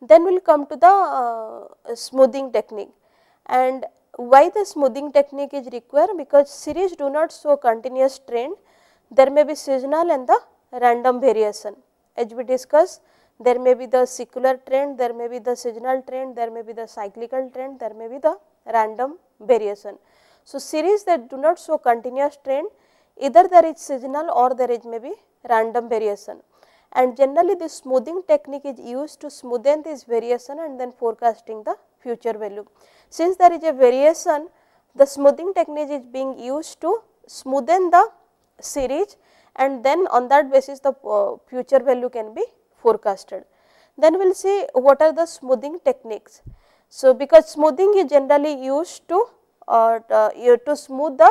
Then we will come to the uh, smoothing technique and why the smoothing technique is required because series do not show continuous trend, there may be seasonal and the random variation as we discussed there may be the secular trend, there may be the seasonal trend, there may be the cyclical trend, there may be the random variation. So, series that do not show continuous trend either there is seasonal or there is maybe random variation and generally this smoothing technique is used to smoothen this variation and then forecasting the future value. Since there is a variation the smoothing technique is being used to smoothen the series and then on that basis the uh, future value can be forecasted. Then we will see what are the smoothing techniques. So, because smoothing is generally used to uh, to, uh, to smooth the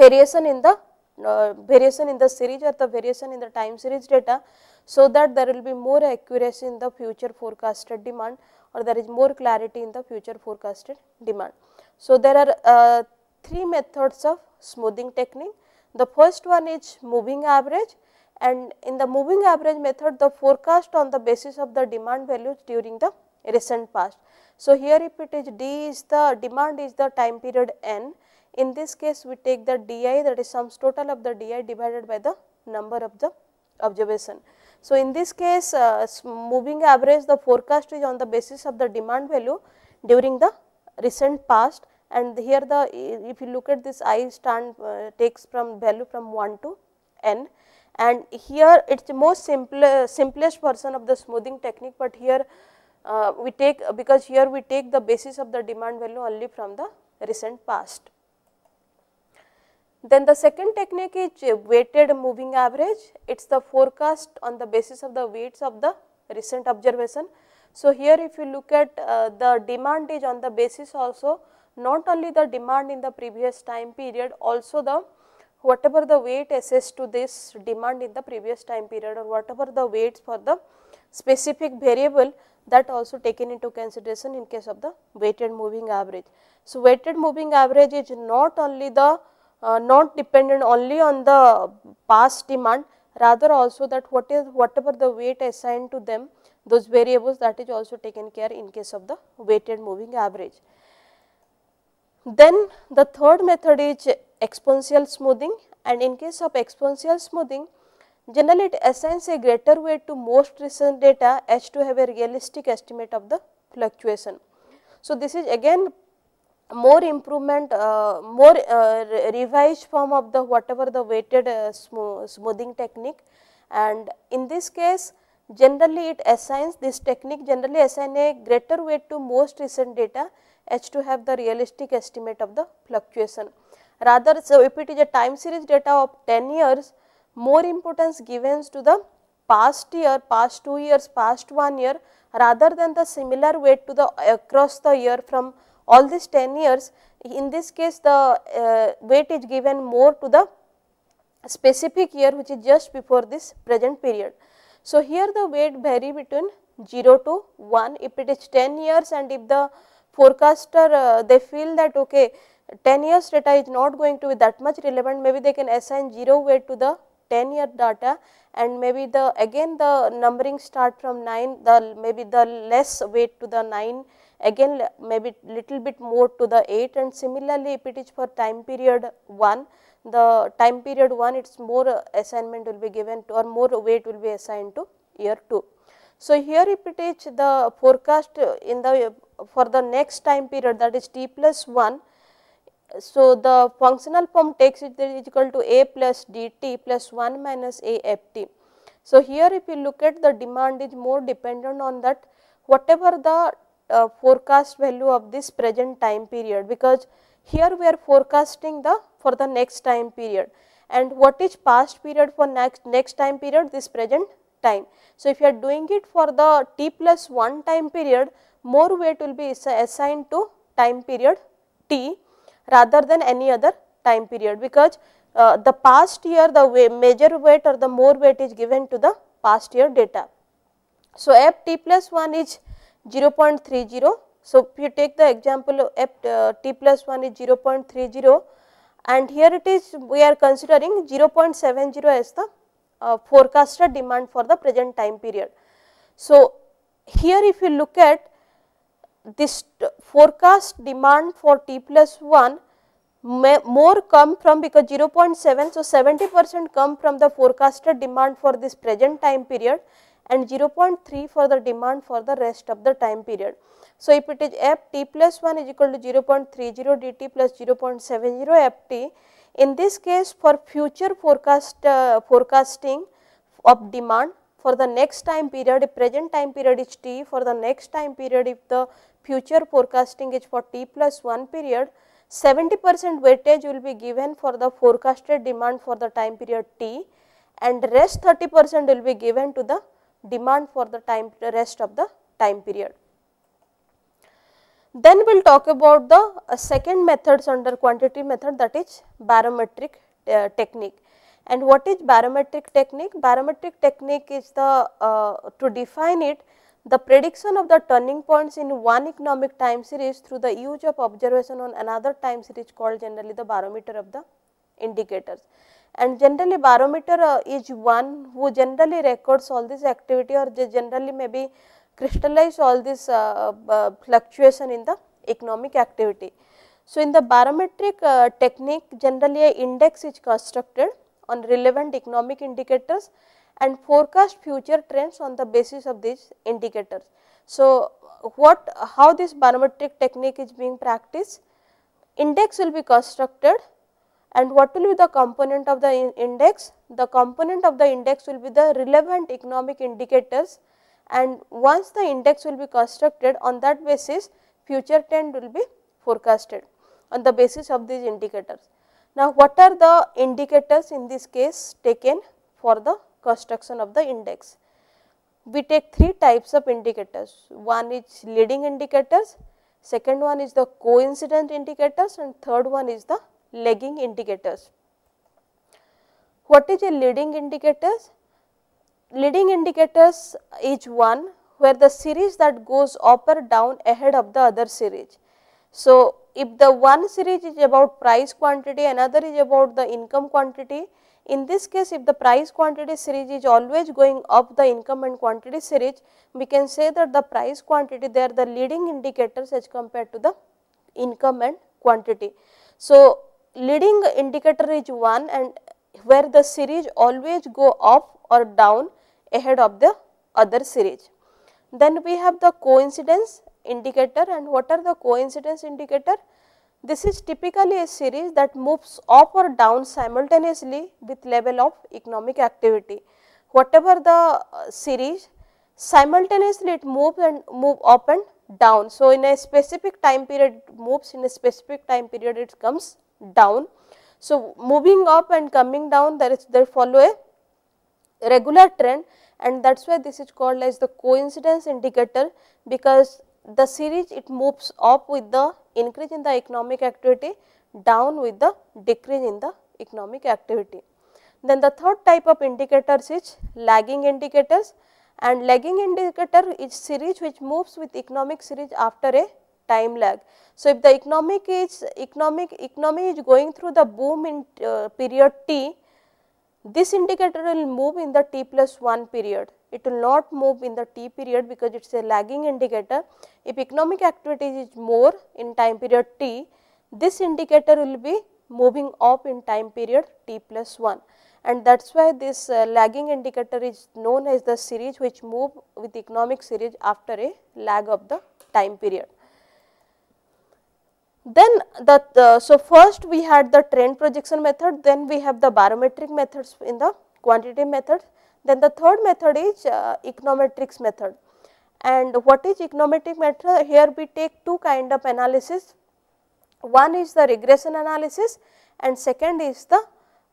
variation in the uh, variation in the series or the variation in the time series data. So, that there will be more accuracy in the future forecasted demand or there is more clarity in the future forecasted demand. So, there are uh, three methods of smoothing technique. The first one is moving average, and in the moving average method the forecast on the basis of the demand values during the recent past. So, here if it is D is the demand is the time period n, in this case we take the DI that is sums total of the DI divided by the number of the observation. So, in this case uh, moving average the forecast is on the basis of the demand value during the recent past and here the if you look at this I stand uh, takes from value from 1 to n and here it is the most simple, simplest version of the smoothing technique, but here uh, we take because here we take the basis of the demand value only from the recent past. Then the second technique is weighted moving average, it is the forecast on the basis of the weights of the recent observation. So, here if you look at uh, the demand is on the basis also not only the demand in the previous time period also the whatever the weight assessed to this demand in the previous time period or whatever the weights for the specific variable that also taken into consideration in case of the weighted moving average. So, weighted moving average is not only the uh, not dependent only on the past demand rather also that what is whatever the weight assigned to them those variables that is also taken care in case of the weighted moving average. Then the third method is exponential smoothing and in case of exponential smoothing generally it assigns a greater weight to most recent data as to have a realistic estimate of the fluctuation. So, this is again more improvement uh, more uh, revised form of the whatever the weighted uh, smoothing technique and in this case generally it assigns this technique generally assign a greater weight to most recent data as to have the realistic estimate of the fluctuation. Rather, so if it is a time series data of 10 years, more importance given to the past year, past 2 years, past 1 year rather than the similar weight to the across the year from all these 10 years. In this case, the uh, weight is given more to the specific year which is just before this present period. So, here the weight vary between 0 to 1 if it is 10 years and if the forecaster uh, they feel that okay 10 years data is not going to be that much relevant maybe they can assign 0 weight to the 10 year data and maybe the again the numbering start from 9 the maybe the less weight to the 9 again maybe little bit more to the 8 and similarly if it is for time period 1 the time period 1 its more assignment will be given to or more weight will be assigned to year 2. So, here if it is the forecast in the for the next time period that is t plus 1 so, the functional form takes it that is equal to A plus dt plus 1 minus A f t. So, here if you look at the demand is more dependent on that whatever the uh, forecast value of this present time period because here we are forecasting the for the next time period and what is past period for next next time period this present time. So, if you are doing it for the t plus 1 time period more weight will be assigned to time period t rather than any other time period because uh, the past year the way major weight or the more weight is given to the past year data. So, f t plus 1 is 0 0.30. So, if you take the example f uh, t plus 1 is 0 0.30 and here it is we are considering 0 0.70 as the uh, forecasted demand for the present time period. So, here if you look at this forecast demand for t plus 1 may more come from because 0.7. So, 70 percent come from the forecasted demand for this present time period and 0.3 for the demand for the rest of the time period. So, if it is f t plus 1 is equal to 0.30 dt plus 0.70 f t. In this case for future forecast uh, forecasting of demand for the next time period, if present time period is t, for the next time period if the future forecasting is for t plus 1 period, 70 percent weightage will be given for the forecasted demand for the time period t and rest 30 percent will be given to the demand for the time rest of the time period. Then we will talk about the uh, second methods under quantitative method that is barometric uh, technique. And what is barometric technique? Barometric technique is the, uh, to define it, the prediction of the turning points in one economic time series through the use of observation on another time series called generally the barometer of the indicators. And generally barometer uh, is one who generally records all this activity or generally maybe crystallize all this uh, uh, fluctuation in the economic activity. So, in the barometric uh, technique generally a index is constructed on relevant economic indicators and forecast future trends on the basis of these indicators. So, what how this barometric technique is being practiced? Index will be constructed and what will be the component of the index? The component of the index will be the relevant economic indicators and once the index will be constructed on that basis future trend will be forecasted on the basis of these indicators. Now, what are the indicators in this case taken for the construction of the index. We take three types of indicators, one is leading indicators, second one is the coincident indicators and third one is the lagging indicators. What is a leading indicators? Leading indicators is one where the series that goes up or down ahead of the other series. So, if the one series is about price quantity, another is about the income quantity, in this case, if the price quantity series is always going up the income and quantity series, we can say that the price quantity they are the leading indicators as compared to the income and quantity. So, leading indicator is one and where the series always go up or down ahead of the other series. Then we have the coincidence indicator and what are the coincidence indicator? This is typically a series that moves up or down simultaneously with level of economic activity. Whatever the uh, series simultaneously it moves and move up and down. So, in a specific time period it moves in a specific time period it comes down. So, moving up and coming down there is there follow a regular trend and that is why this is called as the coincidence indicator because the series it moves up with the increase in the economic activity down with the decrease in the economic activity. Then the third type of indicators is lagging indicators and lagging indicator is series which moves with economic series after a time lag. So, if the economic is economic economy is going through the boom in uh, period t, this indicator will move in the t plus 1 period it will not move in the t period because it is a lagging indicator. If economic activity is more in time period t, this indicator will be moving up in time period t plus 1 and that is why this uh, lagging indicator is known as the series which move with economic series after a lag of the time period. Then the, so first we had the trend projection method, then we have the barometric methods in the quantitative method, then the third method is uh, econometrics method and what is econometric method here we take two kind of analysis one is the regression analysis and second is the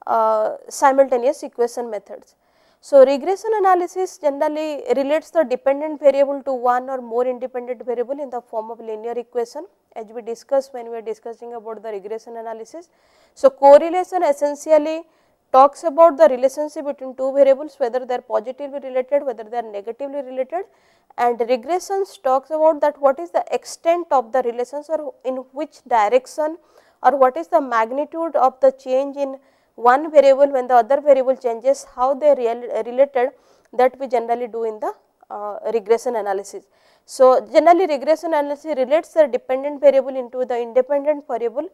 uh, simultaneous equation methods. So, regression analysis generally relates the dependent variable to one or more independent variable in the form of linear equation as we discussed when we are discussing about the regression analysis. So, correlation essentially talks about the relationship between two variables whether they are positively related, whether they are negatively related and regressions talks about that what is the extent of the relations or in which direction or what is the magnitude of the change in one variable when the other variable changes, how they are related that we generally do in the uh, regression analysis. So, generally regression analysis relates the dependent variable into the independent variable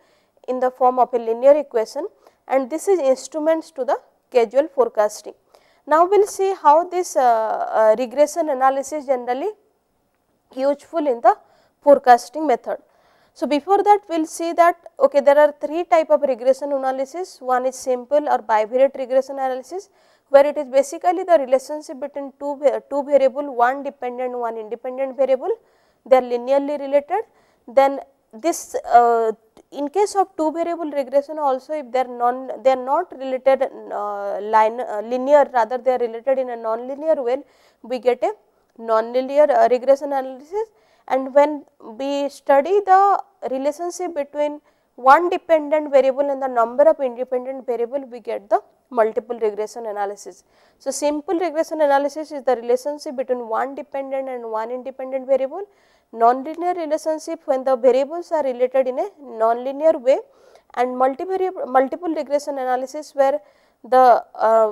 in the form of a linear equation and this is instruments to the casual forecasting. Now, we will see how this uh, uh, regression analysis generally useful in the forecasting method. So, before that we will see that okay, there are three type of regression analysis, one is simple or bivariate regression analysis where it is basically the relationship between two, two variable, one dependent, one independent variable, they are linearly related. Then this uh, in case of two variable regression also if they are non they are not related uh, line uh, linear rather they are related in a nonlinear way we get a nonlinear uh, regression analysis and when we study the relationship between one dependent variable and the number of independent variable we get the multiple regression analysis. So, simple regression analysis is the relationship between one dependent and one independent variable nonlinear relationship when the variables are related in a nonlinear way and multiple regression analysis where the uh,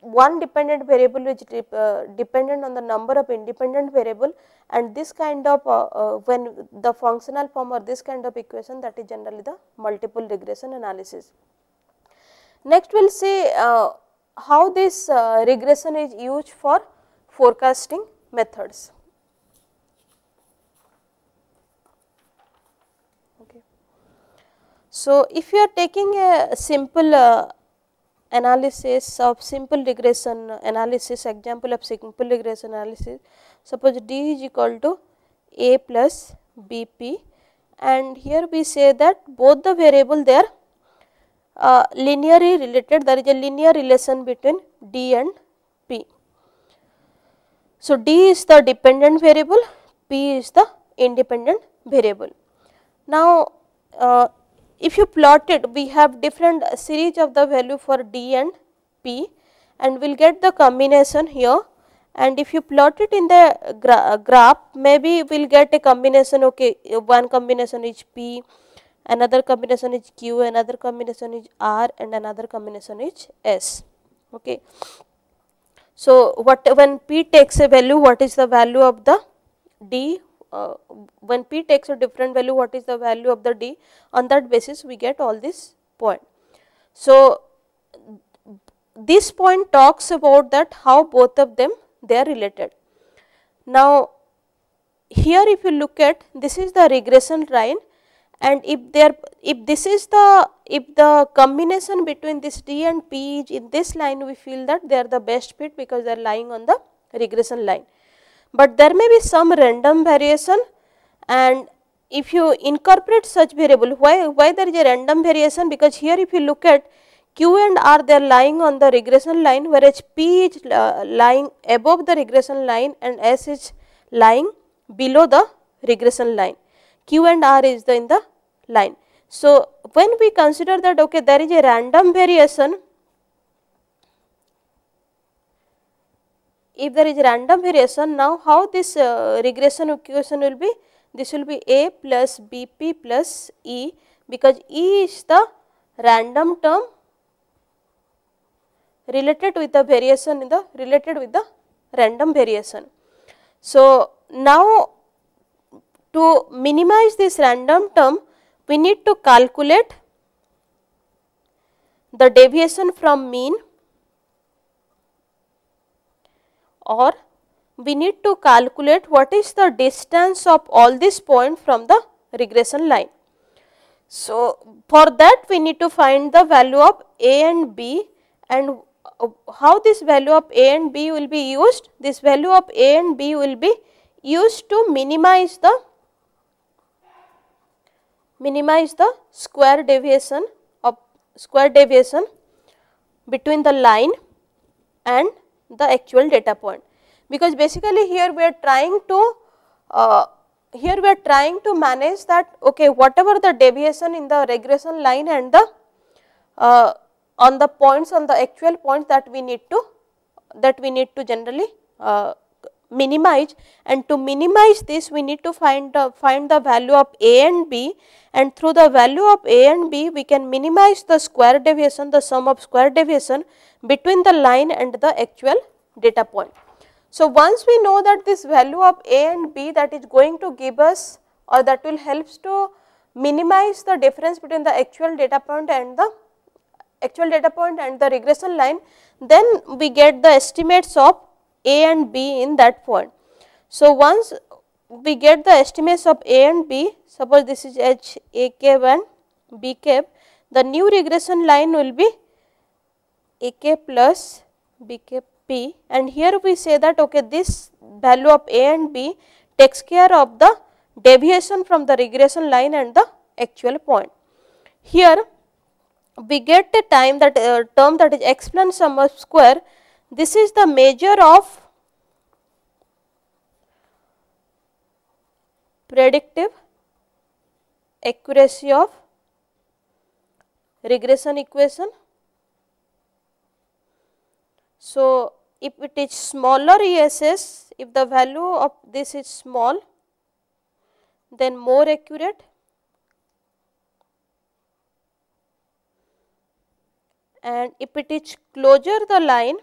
one dependent variable is uh, dependent on the number of independent variable and this kind of uh, uh when the functional form or this kind of equation that is generally the multiple regression analysis. Next we will see uh, how this uh, regression is used for forecasting methods. So, if you are taking a simple uh, analysis of simple regression analysis example of simple regression analysis suppose D is equal to A plus B P and here we say that both the variable they are uh, linearly related there is a linear relation between D and P. So, D is the dependent variable, P is the independent variable. Now, uh, if you plot it, we have different series of the value for D and P and we will get the combination here and if you plot it in the gra uh, graph, maybe we will get a combination, okay, one combination is P, another combination is Q, another combination is R and another combination is S, okay. So, what when P takes a value, what is the value of the D uh, when p takes a different value what is the value of the d on that basis we get all this point. So, this point talks about that how both of them they are related. Now, here if you look at this is the regression line and if there if this is the if the combination between this d and p is in this line we feel that they are the best fit because they are lying on the regression line but there may be some random variation and if you incorporate such variable why why there is a random variation because here if you look at q and r they are lying on the regression line whereas p is uh, lying above the regression line and s is lying below the regression line q and r is the in the line so when we consider that okay there is a random variation if there is random variation now how this uh, regression equation will be this will be a plus bp plus e because e is the random term related with the variation in the related with the random variation. So, now to minimize this random term we need to calculate the deviation from mean or we need to calculate what is the distance of all this point from the regression line. So, for that we need to find the value of A and B and how this value of A and B will be used? This value of A and B will be used to minimize the minimize the square deviation of square deviation between the line and the actual data point. Because basically here we are trying to, uh, here we are trying to manage that okay whatever the deviation in the regression line and the uh, on the points on the actual points that we need to, that we need to generally uh, minimize and to minimize this we need to find the find the value of a and b and through the value of a and b we can minimize the square deviation the sum of square deviation between the line and the actual data point. So, once we know that this value of a and b that is going to give us or that will helps to minimize the difference between the actual data point and the actual data point and the regression line, then we get the estimates of a and B in that point. So, once we get the estimates of A and B, suppose this is H A cap and B cap, the new regression line will be A cap plus B cap P and here we say that okay this value of A and B takes care of the deviation from the regression line and the actual point. Here we get a time that uh, term that is exponent sum of square this is the measure of predictive accuracy of regression equation. So, if it is smaller ESS, if the value of this is small, then more accurate and if it is closer the line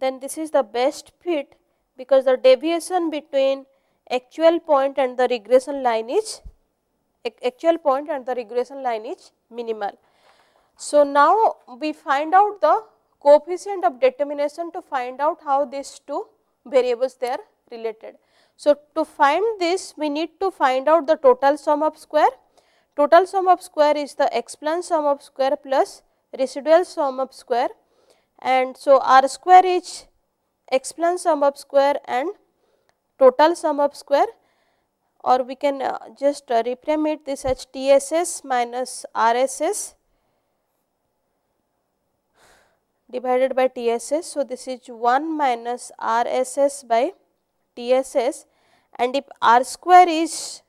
then this is the best fit because the deviation between actual point and the regression line is actual point and the regression line is minimal. So, now we find out the coefficient of determination to find out how these two variables they are related. So, to find this we need to find out the total sum of square. Total sum of square is the exponent sum of square plus residual sum of square and so r square is explain sum of square and total sum of square or we can uh, just uh, it this as TSS minus RSS divided by TSS. So, this is 1 minus RSS by TSS and if R square is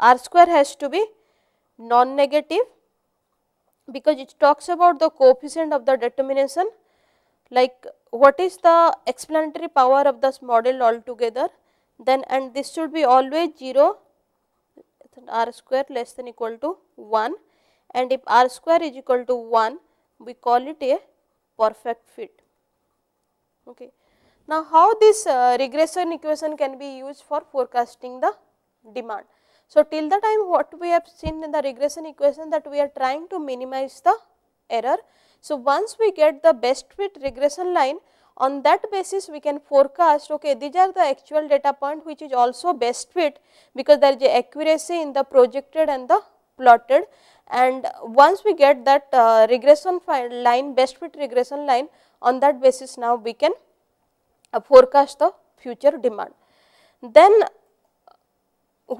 R square has to be non-negative because it talks about the coefficient of the determination like what is the explanatory power of this model altogether then and this should be always 0 r square less than equal to 1 and if r square is equal to 1 we call it a perfect fit. Okay. Now, how this uh, regression equation can be used for forecasting the demand? So, till the time what we have seen in the regression equation that we are trying to minimize the error. So, once we get the best fit regression line on that basis we can forecast okay these are the actual data point which is also best fit because there is accuracy in the projected and the plotted and once we get that uh, regression line best fit regression line on that basis now we can uh, forecast the future demand. Then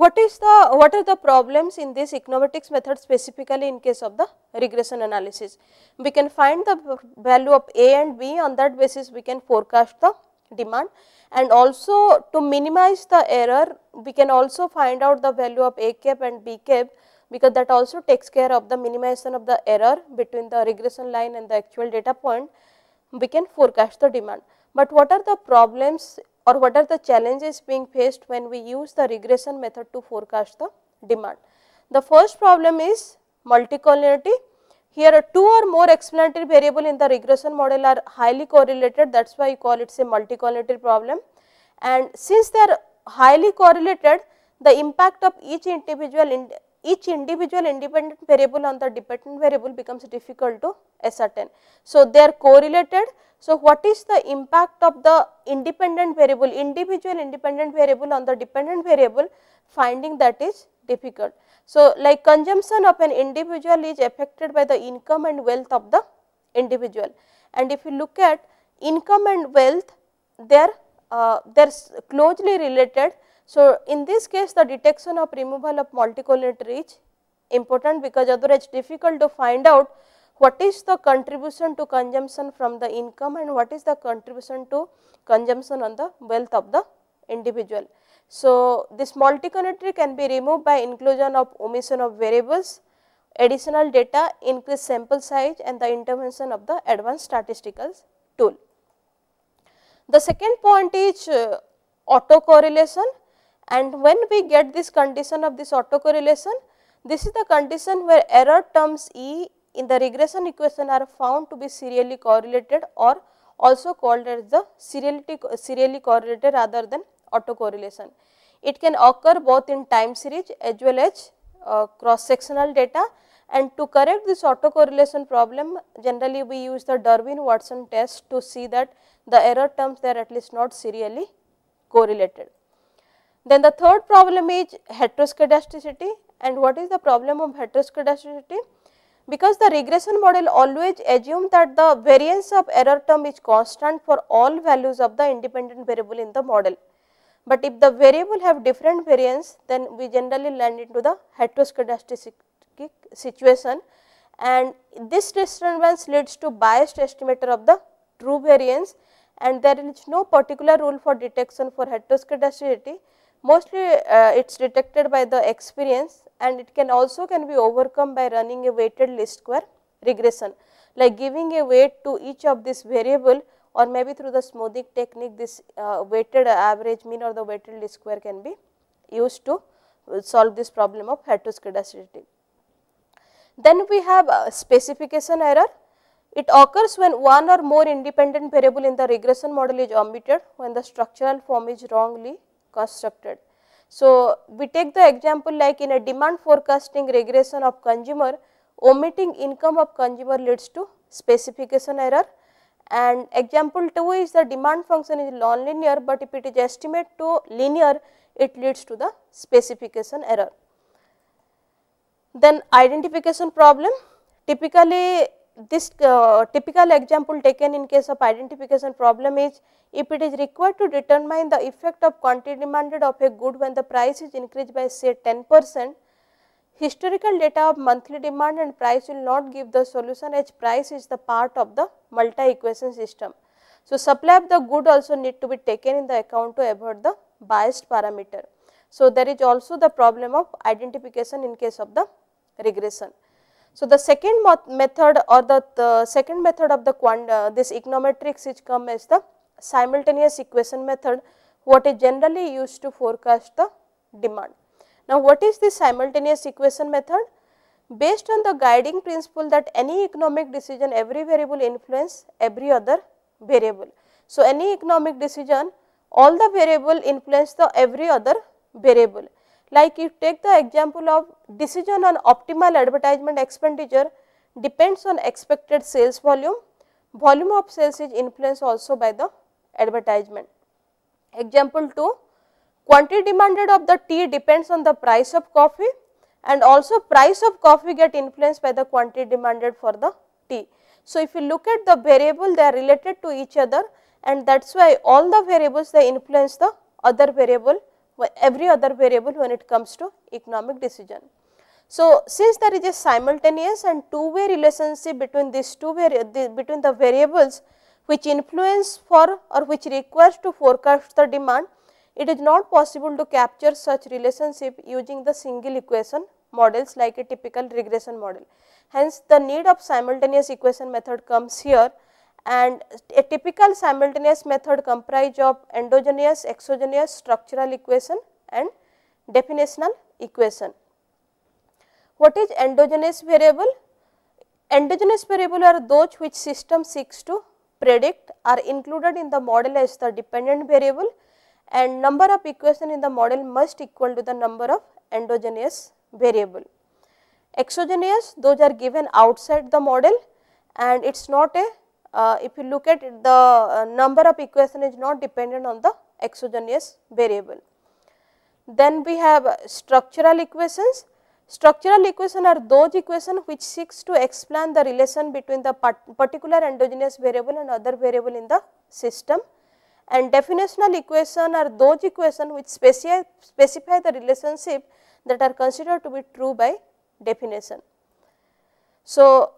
what is the what are the problems in this econometrics method specifically in case of the regression analysis we can find the value of a and b on that basis we can forecast the demand and also to minimize the error we can also find out the value of a cap and b cap because that also takes care of the minimization of the error between the regression line and the actual data point we can forecast the demand but what are the problems or what are the challenges being faced when we use the regression method to forecast the demand. The first problem is multicollinearity. Here two or more explanatory variable in the regression model are highly correlated that is why you call it a multicollinearity problem. And since they are highly correlated the impact of each individual in each individual independent variable on the dependent variable becomes difficult to ascertain. So, they are correlated. So, what is the impact of the independent variable, individual independent variable on the dependent variable finding that is difficult. So, like consumption of an individual is affected by the income and wealth of the individual. And if you look at income and wealth, they are, uh, they are closely related so, in this case the detection of removal of multicollinate is important because otherwise difficult to find out what is the contribution to consumption from the income and what is the contribution to consumption on the wealth of the individual. So, this multicollinate can be removed by inclusion of omission of variables, additional data, increased sample size and the intervention of the advanced statistical tool. The second point is uh, autocorrelation and when we get this condition of this autocorrelation, this is the condition where error terms E in the regression equation are found to be serially correlated or also called as the seriality, serially correlated rather than autocorrelation. It can occur both in time series as well as uh, cross sectional data and to correct this autocorrelation problem generally we use the Darwin-Watson test to see that the error terms they are at least not serially correlated. Then the third problem is heteroscedasticity and what is the problem of heteroscedasticity? Because the regression model always assumes that the variance of error term is constant for all values of the independent variable in the model. But if the variable have different variance then we generally land into the heteroscedastic situation and this disturbance leads to biased estimator of the true variance and there is no particular rule for detection for heteroscedasticity Mostly uh, it is detected by the experience and it can also can be overcome by running a weighted least square regression. Like giving a weight to each of this variable or maybe through the smoothing technique this uh, weighted average mean or the weighted least square can be used to solve this problem of heteroscedasticity. Then we have uh, specification error. It occurs when one or more independent variable in the regression model is omitted when the structural form is wrongly constructed. So, we take the example like in a demand forecasting regression of consumer, omitting income of consumer leads to specification error and example 2 is the demand function is non-linear, but if it is estimate to linear, it leads to the specification error. Then identification problem, typically this uh, typical example taken in case of identification problem is if it is required to determine the effect of quantity demanded of a good when the price is increased by say 10 percent, historical data of monthly demand and price will not give the solution as price is the part of the multi equation system. So, supply of the good also need to be taken in the account to avoid the biased parameter. So, there is also the problem of identification in case of the regression. So, the second method or the, the second method of the uh, this econometrics which come as the simultaneous equation method what is generally used to forecast the demand. Now, what is this simultaneous equation method? Based on the guiding principle that any economic decision every variable influence every other variable. So, any economic decision all the variable influence the every other variable. Like if take the example of decision on optimal advertisement expenditure depends on expected sales volume, volume of sales is influenced also by the advertisement. Example 2, quantity demanded of the tea depends on the price of coffee and also price of coffee get influenced by the quantity demanded for the tea. So, if you look at the variable they are related to each other and that is why all the variables they influence the other variable every other variable when it comes to economic decision. So, since there is a simultaneous and two way relationship between these two the, between the variables which influence for or which requires to forecast the demand, it is not possible to capture such relationship using the single equation models like a typical regression model. Hence, the need of simultaneous equation method comes here and a typical simultaneous method comprise of endogenous, exogenous structural equation and definitional equation. What is endogenous variable? Endogenous variable are those which system seeks to predict are included in the model as the dependent variable and number of equation in the model must equal to the number of endogenous variable. Exogenous those are given outside the model and it is not a uh, if you look at it, the uh, number of equation is not dependent on the exogenous variable. Then we have structural equations. Structural equations are those equations which seeks to explain the relation between the particular endogenous variable and other variable in the system. And definitional equation are those equations which specify, specify the relationship that are considered to be true by definition. So,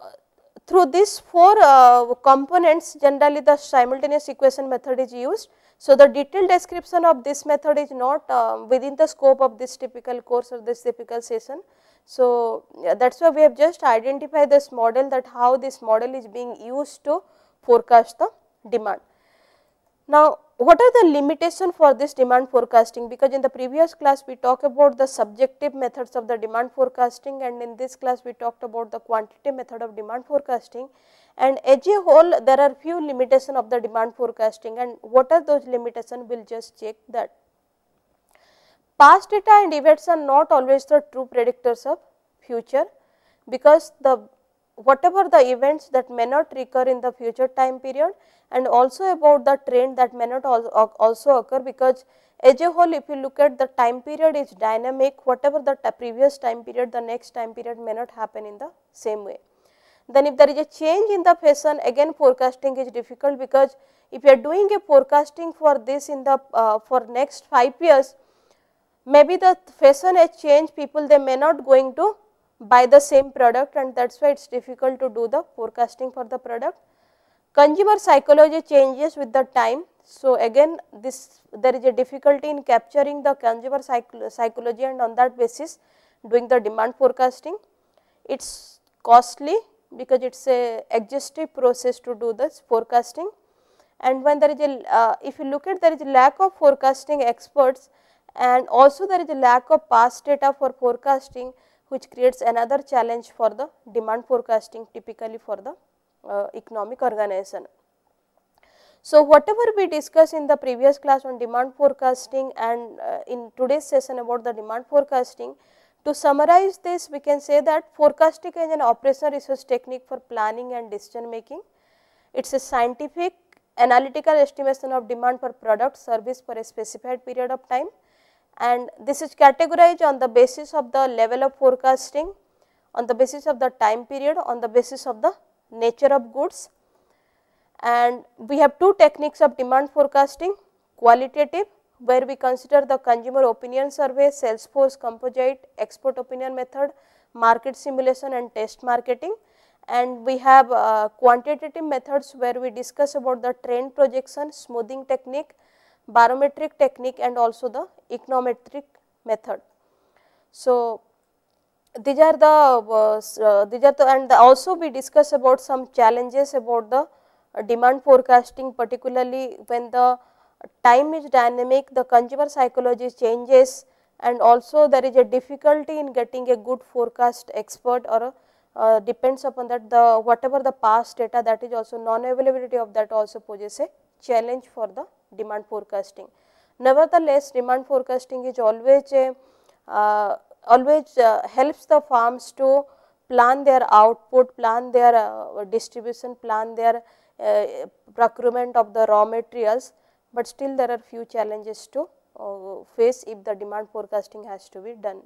through these four uh, components generally the simultaneous equation method is used. So, the detailed description of this method is not uh, within the scope of this typical course or this typical session. So, yeah, that is why we have just identified this model that how this model is being used to forecast the demand. Now, what are the limitation for this demand forecasting? Because in the previous class we talked about the subjective methods of the demand forecasting and in this class we talked about the quantitative method of demand forecasting and as a whole there are few limitation of the demand forecasting and what are those limitation we will just check that. Past data and events are not always the true predictors of future because the whatever the events that may not recur in the future time period and also about the trend that may not also occur because as a whole if you look at the time period is dynamic whatever the previous time period the next time period may not happen in the same way. Then if there is a change in the fashion again forecasting is difficult because if you are doing a forecasting for this in the uh, for next 5 years maybe the fashion has changed people they may not going to buy the same product and that is why it is difficult to do the forecasting for the product. Consumer psychology changes with the time. So, again this there is a difficulty in capturing the consumer psychology and on that basis doing the demand forecasting. It is costly because it is a exhaustive process to do this forecasting and when there is a uh, if you look at there is a lack of forecasting experts and also there is a lack of past data for forecasting which creates another challenge for the demand forecasting typically for the uh, economic organization. So, whatever we discussed in the previous class on demand forecasting and uh, in today's session about the demand forecasting, to summarize this we can say that forecasting is an operational research technique for planning and decision making. It is a scientific analytical estimation of demand for product service for a specified period of time and this is categorized on the basis of the level of forecasting, on the basis of the time period, on the basis of the nature of goods and we have two techniques of demand forecasting qualitative where we consider the consumer opinion survey, Salesforce composite, export opinion method, market simulation and test marketing and we have uh, quantitative methods where we discuss about the trend projection, smoothing technique, barometric technique and also the econometric method. So, these are the uh, uh, these are the and also we discuss about some challenges about the uh, demand forecasting particularly when the time is dynamic the consumer psychology changes and also there is a difficulty in getting a good forecast expert or a, uh, uh, depends upon that the whatever the past data that is also non availability of that also poses a challenge for the demand forecasting. Nevertheless, demand forecasting is always a uh, always uh, helps the farms to plan their output, plan their uh, distribution, plan their uh, procurement of the raw materials, but still there are few challenges to uh, face if the demand forecasting has to be done.